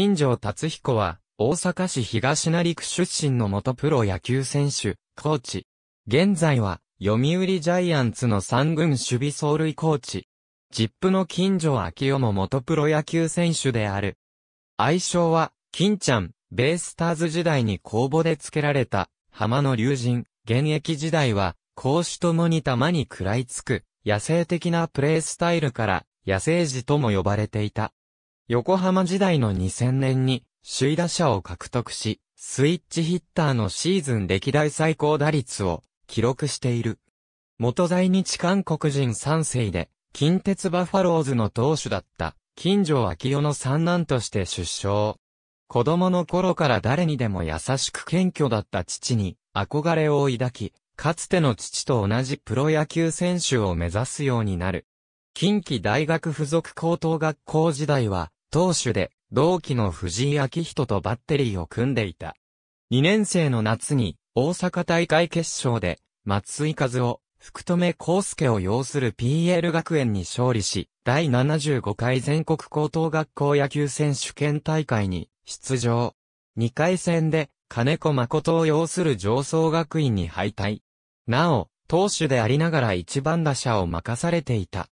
金城達彦は、大阪市東成区出身の元プロ野球選手、コーチ。現在は、読売ジャイアンツの三軍守備走塁コーチ。ジップの金城秋夫も元プロ野球選手である。愛称は、金ちゃん、ベイスターズ時代に公募で付けられた、浜の竜神、現役時代は、公師ともに玉に食らいつく、野生的なプレースタイルから、野生児とも呼ばれていた。横浜時代の2000年に首位打者を獲得し、スイッチヒッターのシーズン歴代最高打率を記録している。元在日韓国人3世で、近鉄バファローズの投手だった、金城秋夫の三男として出生。子供の頃から誰にでも優しく謙虚だった父に憧れを抱き、かつての父と同じプロ野球選手を目指すようになる。近畿大学附属高等学校時代は、投手で同期の藤井明人とバッテリーを組んでいた。2年生の夏に大阪大会決勝で松井和夫、福留康介を擁する PL 学園に勝利し、第75回全国高等学校野球選手権大会に出場。2回戦で金子誠を擁する上層学院に敗退。なお、投手でありながら一番打者を任されていた。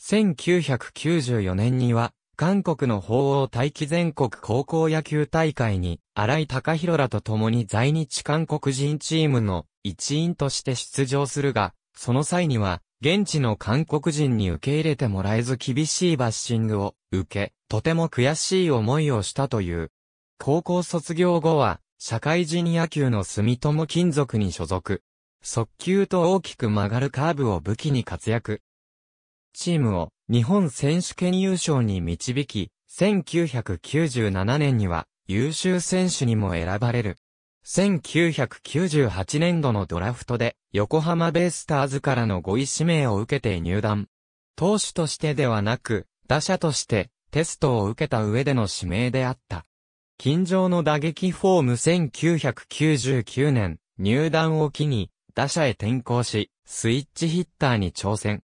1994年には、韓国の法王大気全国高校野球大会に、荒井貴弘らと共に在日韓国人チームの一員として出場するが、その際には、現地の韓国人に受け入れてもらえず厳しいバッシングを受け、とても悔しい思いをしたという。高校卒業後は、社会人野球の住友金属に所属。速球と大きく曲がるカーブを武器に活躍。チームを日本選手権優勝に導き、1997年には優秀選手にも選ばれる。1998年度のドラフトで横浜ベイスターズからの5位指名を受けて入団。投手としてではなく、打者としてテストを受けた上での指名であった。近所の打撃フォーム1999年、入団を機に打者へ転向し、スイッチヒッターに挑戦。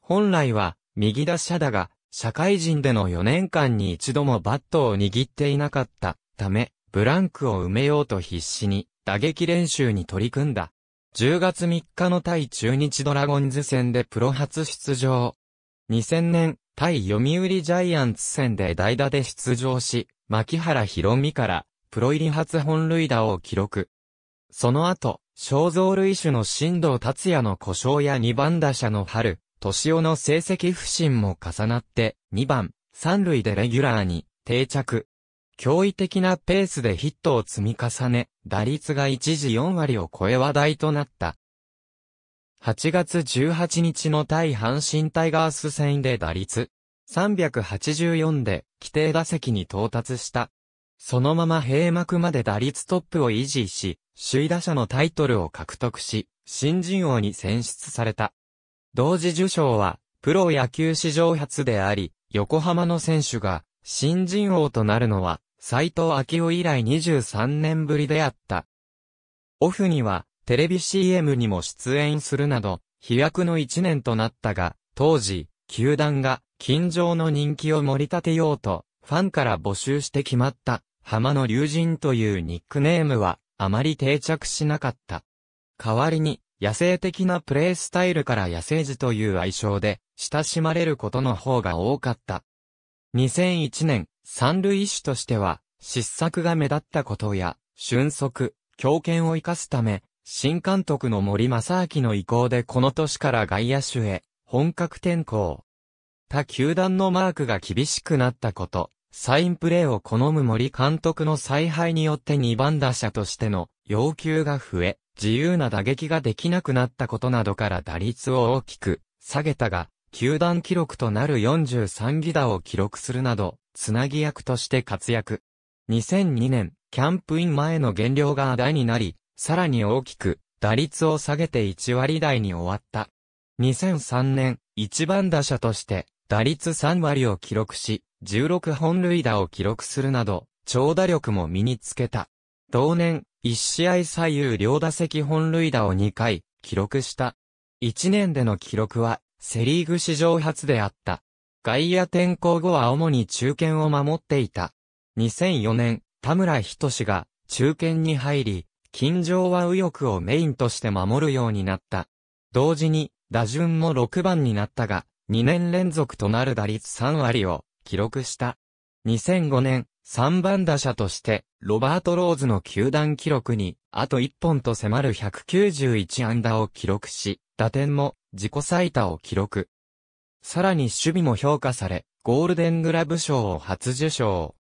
本来は右打者だが、社会人での4年間に一度もバットを握っていなかったため、ブランクを埋めようと必死に打撃練習に取り組んだ。10月3日の対中日ドラゴンズ戦でプロ初出場。2000年、対読売ジャイアンツ戦で代打で出場し、牧原博美からプロ入り初本塁打を記録。その後、肖像類種の新藤達也の故障や2番打者の春、年尾の成績不振も重なって、2番、3塁でレギュラーに定着。驚異的なペースでヒットを積み重ね、打率が一時4割を超え話題となった。8月18日の対阪神タイガース戦で打率384で規定打席に到達した。そのまま閉幕まで打率トップを維持し、首位打者のタイトルを獲得し、新人王に選出された。同時受賞は、プロ野球史上初であり、横浜の選手が、新人王となるのは、斎藤明夫以来23年ぶりであった。オフには、テレビ CM にも出演するなど、飛躍の一年となったが、当時、球団が、近場の人気を盛り立てようと、ファンから募集して決まった、浜の竜神というニックネームは、あまり定着しなかった。代わりに、野生的なプレースタイルから野生児という愛称で、親しまれることの方が多かった。2001年、三塁手としては、失策が目立ったことや、俊足、強権を生かすため、新監督の森正明の意向でこの年から外野手へ、本格転向。他球団のマークが厳しくなったこと、サインプレーを好む森監督の采配によって2番打者としての要求が増え、自由な打撃ができなくなったことなどから打率を大きく下げたが、球団記録となる43ギ打を記録するなど、つなぎ役として活躍。2002年、キャンプイン前の減量が台になり、さらに大きく、打率を下げて1割台に終わった。2003年、一番打者として、打率3割を記録し、16本塁打を記録するなど、長打力も身につけた。同年、一試合左右両打席本塁打を2回、記録した。1年での記録は、セリーグ史上初であった。外野転向後は主に中堅を守っていた。2004年、田村仁が中堅に入り、近所は右翼をメインとして守るようになった。同時に、打順も6番になったが、2年連続となる打率3割を記録した。2005年、3番打者として、ロバート・ローズの球団記録に、あと1本と迫る191安打を記録し、打点も自己最多を記録。さらに守備も評価され、ゴールデングラブ賞を初受賞。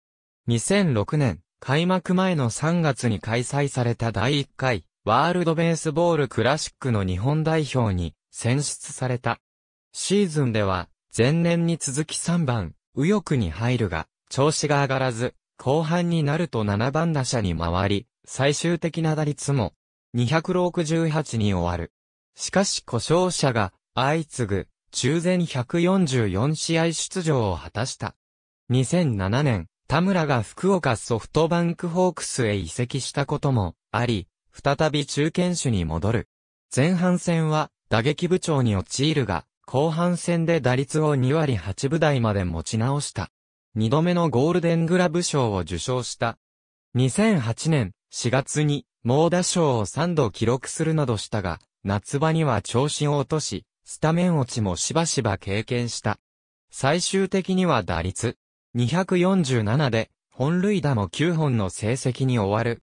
2006年、開幕前の3月に開催された第1回、ワールドベースボールクラシックの日本代表に選出された。シーズンでは、前年に続き3番、右翼に入るが、調子が上がらず、後半になると7番打者に回り、最終的な打率も268に終わる。しかし故障者が相次ぐ中前144試合出場を果たした。2007年、田村が福岡ソフトバンクホークスへ移籍したこともあり、再び中堅手に戻る。前半戦は打撃部長に陥るが、後半戦で打率を2割8分台まで持ち直した。二度目のゴールデングラブ賞を受賞した。2008年4月に猛打賞を3度記録するなどしたが、夏場には調子を落とし、スタメン落ちもしばしば経験した。最終的には打率247で、本塁打も9本の成績に終わる。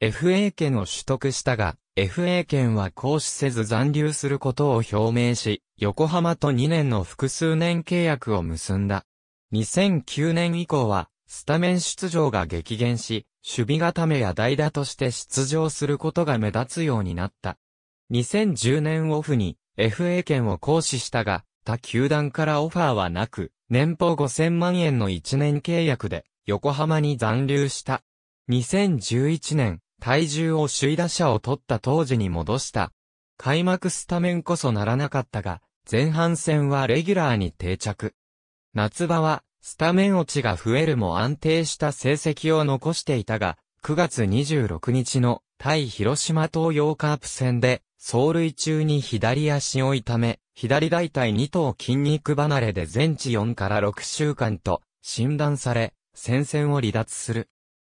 FA 権を取得したが、FA 権は行使せず残留することを表明し、横浜と2年の複数年契約を結んだ。2009年以降は、スタメン出場が激減し、守備固めや代打として出場することが目立つようになった。2010年オフに FA 権を行使したが、他球団からオファーはなく、年俸5000万円の1年契約で横浜に残留した。2011年、体重を首位打者を取った当時に戻した。開幕スタメンこそならなかったが、前半戦はレギュラーに定着。夏場は、スタメン落ちが増えるも安定した成績を残していたが、9月26日の対広島東洋カープ戦で、走塁中に左足を痛め、左大腿2頭筋肉離れで全治4から6週間と診断され、戦線を離脱する。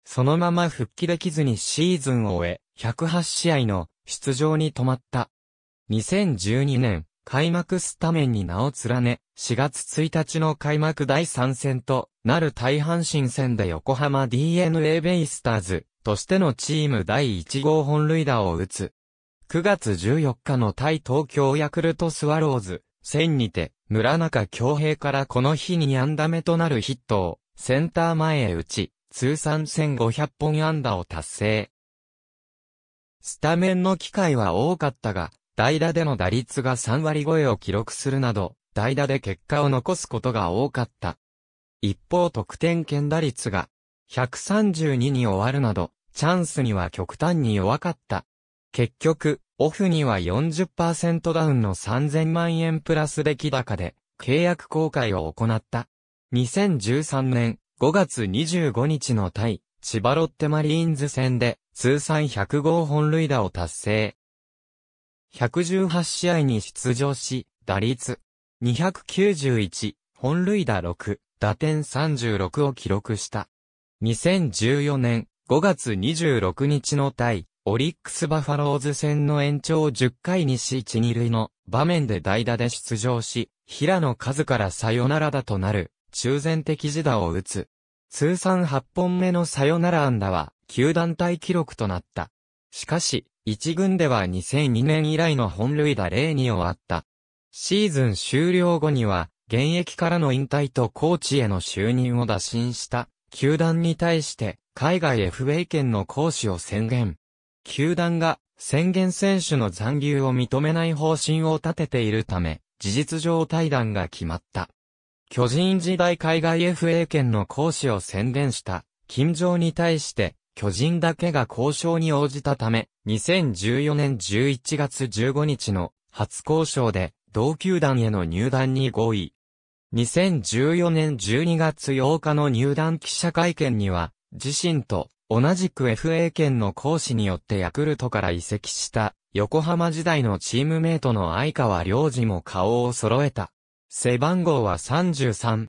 そのまま復帰できずにシーズンを終え、108試合の出場に止まった。2012年、開幕スタメンに名を連ね、4月1日の開幕第3戦となる大阪神戦で横浜 DNA ベイスターズとしてのチーム第1号本塁打を打つ。9月14日の対東京ヤクルトスワローズ戦にて、村中京平からこの日に安打目となるヒットをセンター前へ打ち、通算1500本安打を達成。スタメンの機会は多かったが、代打での打率が3割超えを記録するなど、代打で結果を残すことが多かった。一方得点圏打率が132に終わるなど、チャンスには極端に弱かった。結局、オフには40%ダウンの3000万円プラス出来高で契約公開を行った。2013年5月25日の対千葉ロッテマリーンズ戦で通算100号本塁打を達成。118試合に出場し、打率291、本塁打6、打点36を記録した。2014年5月26日の対、オリックスバファローズ戦の延長10回にし1、2塁の場面で代打で出場し、平野和からサヨナラ打となる、中前的自打を打つ。通算8本目のサヨナラ安打は、球団体記録となった。しかし、一軍では2002年以来の本塁打0に終わった。シーズン終了後には、現役からの引退とコーチへの就任を打診した、球団に対して、海外 FA 権の行使を宣言。球団が、宣言選手の残留を認めない方針を立てているため、事実上退団が決まった。巨人時代海外 FA 権の行使を宣言した、金城に対して、巨人だけが交渉に応じたため、2014年11月15日の初交渉で、同球団への入団に合意。2014年12月8日の入団記者会見には、自身と同じく FA 権の行使によってヤクルトから移籍した横浜時代のチームメイトの相川良二も顔を揃えた。背番号は33。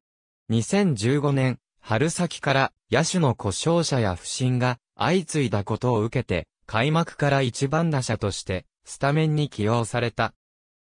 2015年春先から野手の故障者や不振が相次いだことを受けて、開幕から一番打者としてスタメンに起用された。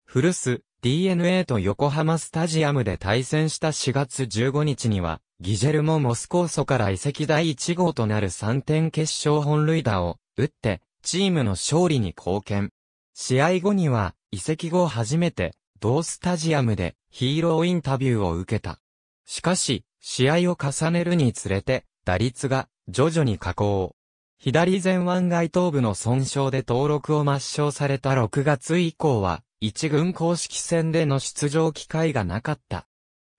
古巣 DNA と横浜スタジアムで対戦した4月15日には、ギジェルもモスコーソから移籍第1号となる3点決勝本塁打を打って、チームの勝利に貢献。試合後には、移籍後初めて、同スタジアムでヒーローインタビューを受けた。しかし、試合を重ねるにつれて、打率が徐々に下降。左前腕外頭部の損傷で登録を抹消された6月以降は、1軍公式戦での出場機会がなかった。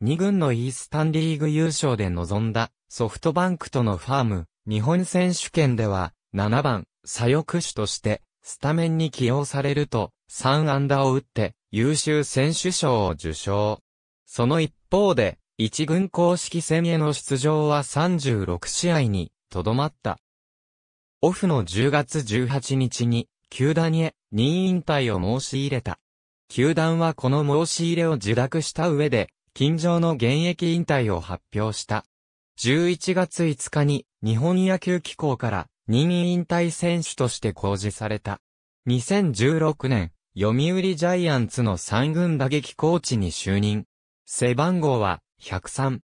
2軍のイースタンリーグ優勝で臨んだソフトバンクとのファーム、日本選手権では7番、左翼手としてスタメンに起用されると3安打を打って優秀選手賞を受賞。その一方で一軍公式戦への出場は36試合にとどまった。オフの10月18日に、球団へ任意引退を申し入れた。球団はこの申し入れを受諾した上で、近所の現役引退を発表した。11月5日に日本野球機構から任意引退選手として公示された。2016年、読売ジャイアンツの三軍打撃コーチに就任。背番号は103。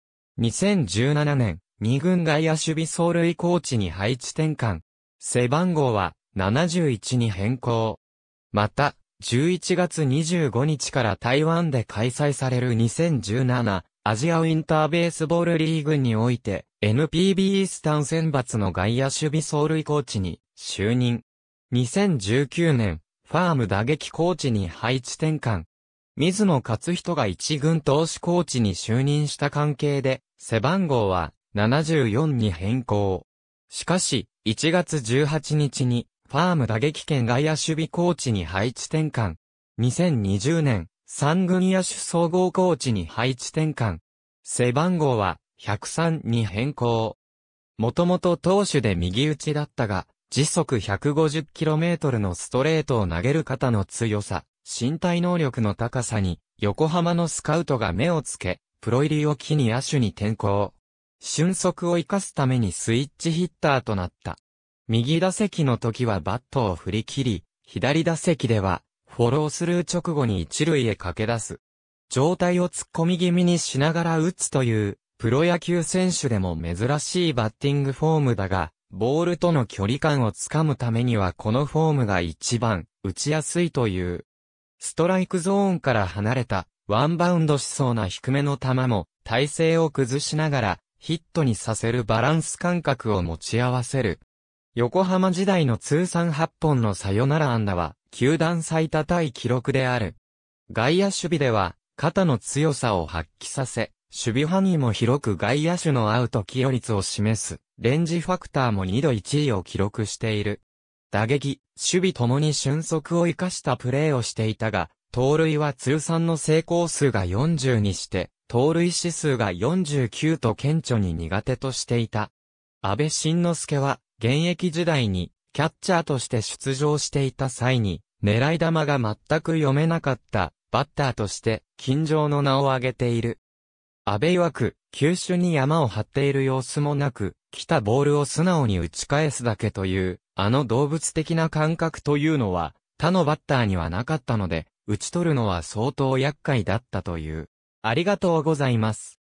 2017年、二軍外野守備走塁コーチに配置転換。背番号は71に変更。また、11月25日から台湾で開催される2017アジアウィンターベースボールリーグにおいて NPB イースタン選抜の外野守備走塁コーチに就任。2019年、ファーム打撃コーチに配置転換。水野勝人が一軍投手コーチに就任した関係で、背番号は74に変更。しかし、1月18日に、ファーム打撃兼外野守備コーチに配置転換。2020年、三軍野手総合コーチに配置転換。背番号は103に変更。もともと投手で右打ちだったが、時速 150km のストレートを投げる方の強さ、身体能力の高さに、横浜のスカウトが目をつけ、プロ入りを機に野手に転向。俊足を生かすためにスイッチヒッターとなった。右打席の時はバットを振り切り、左打席では、フォロースルー直後に一塁へ駆け出す。状態を突っ込み気味にしながら打つという、プロ野球選手でも珍しいバッティングフォームだが、ボールとの距離感をつかむためにはこのフォームが一番打ちやすいという。ストライクゾーンから離れた、ワンバウンドしそうな低めの球も、体勢を崩しながら、ヒットにさせるバランス感覚を持ち合わせる。横浜時代の通算8本のサヨナラ安打は、球団最多タイ記録である。外野守備では、肩の強さを発揮させ、守備範囲も広く外野手のアウト起用率を示す、レンジファクターも2度1位を記録している。打撃、守備ともに俊足を生かしたプレーをしていたが、盗塁は通算の成功数が40にして、盗塁指数が49と顕著に苦手としていた。安倍晋之助は、現役時代に、キャッチャーとして出場していた際に、狙い球が全く読めなかった、バッターとして、近場の名を挙げている。安倍曰く、急所に山を張っている様子もなく、来たボールを素直に打ち返すだけという、あの動物的な感覚というのは、他のバッターにはなかったので、打ち取るのは相当厄介だったという。ありがとうございます。